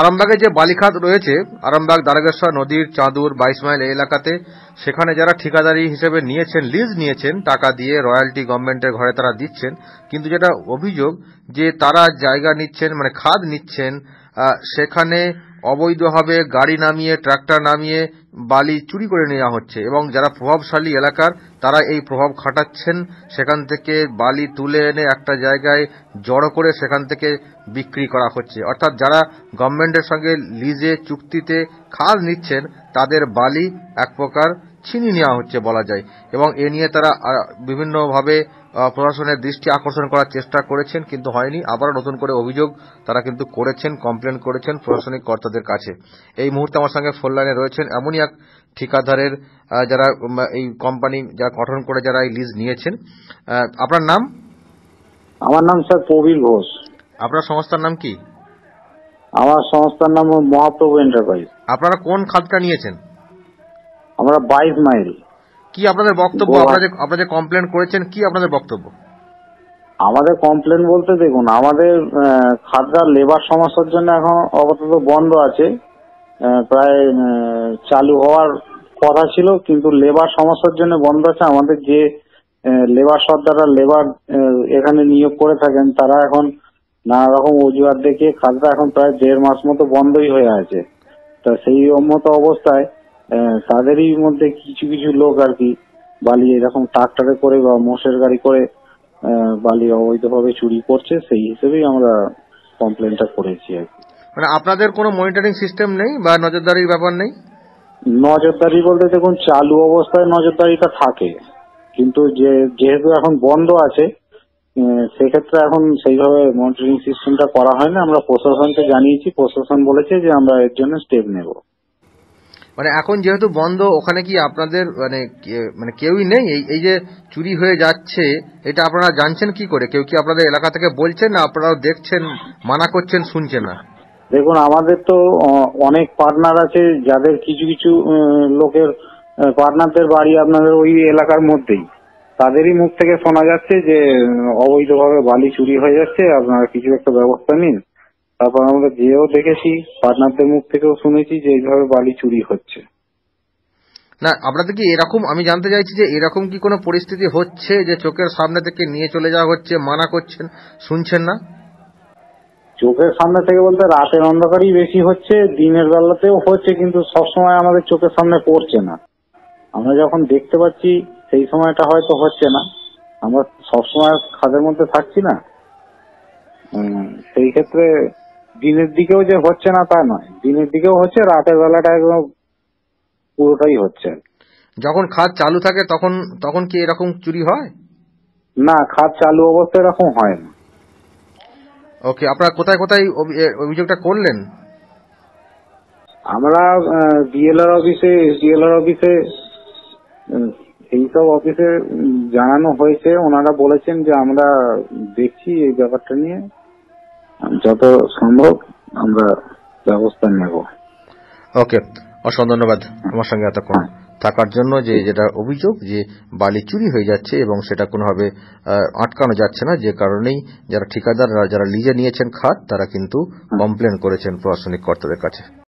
আরামবাগে যে বালিখাত রয়েছে আরামবাগ দারাগেশ্বর নদীর চাঁদুর বাইশ মাইল এলাকাতে সেখানে যারা ঠিকাদারি হিসেবে নিয়েছেন লিজ নিয়েছেন টাকা দিয়ে রয়্যালটি গভর্নমেন্টের ঘরে তারা দিচ্ছেন কিন্তু যেটা অভিযোগ যে তারা জায়গা নিচ্ছেন মানে খাদ নিচ্ছেন সেখানে অবৈধভাবে গাড়ি নামিয়ে ট্রাক্টর নামিয়ে বালি চুরি করে নেওয়া হচ্ছে এবং যারা প্রভাবশালী এলাকার তারা এই প্রভাব খাটাচ্ছেন সেখান থেকে বালি তুলে এনে একটা জায়গায় জড়ো করে সেখান থেকে বিক্রি করা হচ্ছে অর্থাৎ যারা গভর্নমেন্টের সঙ্গে লিজে চুক্তিতে খাল নিচ্ছেন তাদের বালি এক প্রকার ছিনিয়ে নেওয়া হচ্ছে বলা যায় এবং এ নিয়ে তারা বিভিন্নভাবে প্রশাসনের দৃষ্টি আকর্ষণ করার চেষ্টা করেছেন কিন্তু হয়নি আবার নতুন করে অভিযোগ তারা কিন্তু করেছেন কমপ্লেন করেছেন প্রশাসনিক কর্তাদের কাছে এই মুহূর্তে আমার সঙ্গে ফোন লাইনে রয়েছেন এমনই এক ঠিকাদারের যারা এই কোম্পানি যারা গঠন করে যারা এই লিজ নিয়েছেন আপনার নাম আমার নাম স্যার প্রবীর ঘোষ আপনার সংস্থার নাম কি আমার সংস্থার নাম মহাপ্রভু এন্টারপ্রাইজ আপনারা কোন খাতটা নিয়েছেন আমরা বাইশ মাইল কি আপনাদের বক্তব্য আপনারা যে কমপ্লেন করেছেন কি আপনাদের বক্তব্য আমাদের কমপ্লেন বলতে দেখুন আমাদের খাদ্যার লেবার সমস্যার জন্য এখন আপাতত বন্ধ আছে প্রায় চালু হওয়ার কথা ছিল কিন্তু লেবার সমস্যার জন্য বন্ধ আছে আমাদের যে লেবার সর্দাররা লেবার এখানে নিয়োগ করে থাকেন তারা এখন নানা রকম অজুহাত দেখিয়ে খাদ্যা এখন প্রায় দেড় মাস মতো বন্ধই হয়ে আছে তা সেই মতো অবস্থায় তাদেরই মধ্যে কিছু কিছু লোক আর কি বালি এরকম ট্রাক্টরে করে বা মোষের গাড়ি করে বালি অবৈধভাবে চুরি করছে সেই হিসেবেই আমরা কমপ্লেনটা করেছি আর কি মানে আপনাদের কোনো মনিটরিং সিস্টেম নেই বা নজরদারির ব্যাপার নেই নজরদারি বলতে দেখুন চালু অবস্থায় নজরদারিটা থাকে কিন্তু যে যেহেতু এখন বন্ধ আছে সেক্ষেত্রে এখন সেইভাবে মনিটরিং সিস্টেমটা করা হয় না আমরা প্রশাসনকে জানিয়েছি প্রশাসন বলেছে যে আমরা এর জন্য স্টেপ নেব মানে এখন যেহেতু বন্ধ ওখানে কি আপনাদের মানে মানে কেউই নেই এই এই যে চুরি হয়ে যাচ্ছে এটা আপনারা জানছেন কি করে কেউ কি আপনাদের এলাকা থেকে বলছেন না আপনারা দেখছেন মানা করছেন শুনছেন না দেখুন আমাদের তো অনেক পার্টনার আছে যাদের কিছু কিছু লোকের পার্টনারদের বাড়ি আপনাদের ওই এলাকার মধ্যেই তাদেরই মুখ থেকে শোনা যাচ্ছে যে অবৈধভাবে বালি চুরি হয়ে যাচ্ছে আপনারা কিছু একটা ব্যবস্থা নিন তারপর আমরা যেও দেখেছি পার্টনারদের মুখ থেকেও শুনেছি যে এইভাবে বালি চুরি হচ্ছে না আপনাদের কি এরকম আমি জানতে চাইছি যে এরকম কি কোনো পরিস্থিতি হচ্ছে যে চোখের সামনে থেকে নিয়ে চলে যাওয়া হচ্ছে মানা করছেন শুনছেন না চোখের সামনে থেকে বলতে রাতের অন্ধকারই বেশি হচ্ছে দিনের বেলাতেও হচ্ছে কিন্তু সবসময় আমাদের চোখের সামনে পড়ছে না আমরা যখন দেখতে পাচ্ছি সেই সময়টা হয়তো হচ্ছে না আমরা সবসময় খাদের মধ্যে থাকছি না সেই ক্ষেত্রে দিনের দিকেও যে হচ্ছে না তা নয় দিনের দিকেও হচ্ছে রাতের বেলাটা একদম পুরোটাই হচ্ছে যখন খাদ চালু থাকে তখন তখন কি এরকম চুরি হয় না খাত চালু অবস্থায় এরকম হয় না ওকে আপনারা কোথায় কোথায় অভিযোগটা করলেন আমরা ডিএলআর অফিসে ডিএলআর অফিসে এইসব অফিসে জানানো হয়েছে ওনারা বলেছেন যে আমরা দেখছি এই ব্যাপারটা নিয়ে যত সম্ভব আমরা ব্যবস্থা নেব ওকে অসংখ্য ধন্যবাদ আমার সঙ্গে এতক্ষণ হ্যাঁ। থাকার জন্য যে যেটা অভিযোগ যে বালি চুরি হয়ে যাচ্ছে এবং সেটা কোনোভাবে আটকানো যাচ্ছে না যে কারণেই যারা ঠিকাদাররা যারা লিজে নিয়েছেন খাত তারা কিন্তু হ্যাঁ। কমপ্লেন করেছেন প্রশাসনিক কর্তাদের কাছে